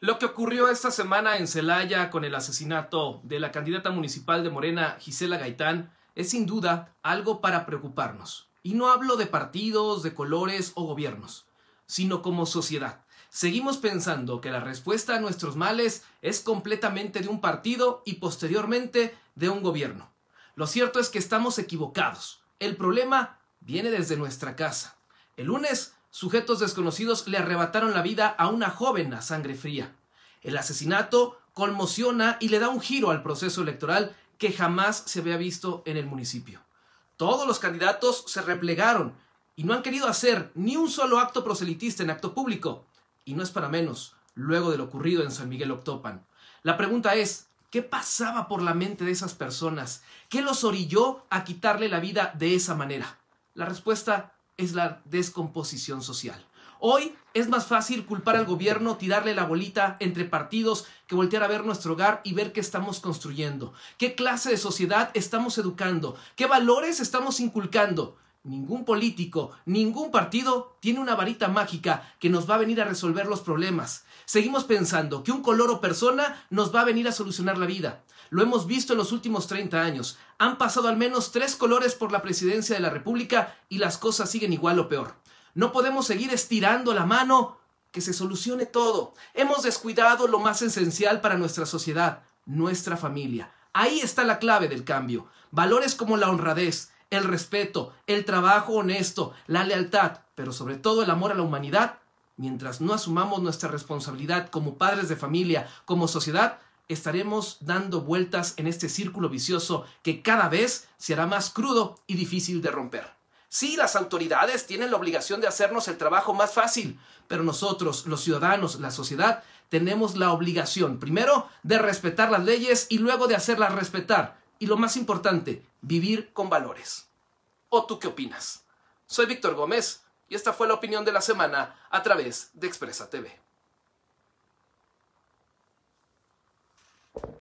Lo que ocurrió esta semana en Celaya con el asesinato de la candidata municipal de Morena, Gisela Gaitán, es sin duda algo para preocuparnos. Y no hablo de partidos, de colores o gobiernos, sino como sociedad. Seguimos pensando que la respuesta a nuestros males es completamente de un partido y posteriormente de un gobierno. Lo cierto es que estamos equivocados. El problema viene desde nuestra casa. El lunes sujetos desconocidos le arrebataron la vida a una joven a sangre fría. El asesinato conmociona y le da un giro al proceso electoral que jamás se había visto en el municipio. Todos los candidatos se replegaron y no han querido hacer ni un solo acto proselitista en acto público. Y no es para menos, luego de lo ocurrido en San Miguel Octopan. La pregunta es, ¿qué pasaba por la mente de esas personas? ¿Qué los orilló a quitarle la vida de esa manera? La respuesta es la descomposición social. Hoy es más fácil culpar al gobierno, tirarle la bolita entre partidos, que voltear a ver nuestro hogar y ver qué estamos construyendo, qué clase de sociedad estamos educando, qué valores estamos inculcando. Ningún político, ningún partido tiene una varita mágica que nos va a venir a resolver los problemas. Seguimos pensando que un color o persona nos va a venir a solucionar la vida. Lo hemos visto en los últimos 30 años. Han pasado al menos tres colores por la presidencia de la República y las cosas siguen igual o peor. No podemos seguir estirando la mano que se solucione todo. Hemos descuidado lo más esencial para nuestra sociedad, nuestra familia. Ahí está la clave del cambio. Valores como la honradez, el respeto, el trabajo honesto, la lealtad, pero sobre todo el amor a la humanidad, mientras no asumamos nuestra responsabilidad como padres de familia, como sociedad, estaremos dando vueltas en este círculo vicioso que cada vez será más crudo y difícil de romper. Sí, las autoridades tienen la obligación de hacernos el trabajo más fácil, pero nosotros, los ciudadanos, la sociedad, tenemos la obligación, primero, de respetar las leyes y luego de hacerlas respetar, y lo más importante, vivir con valores. ¿O tú qué opinas? Soy Víctor Gómez y esta fue la opinión de la semana a través de Expresa TV.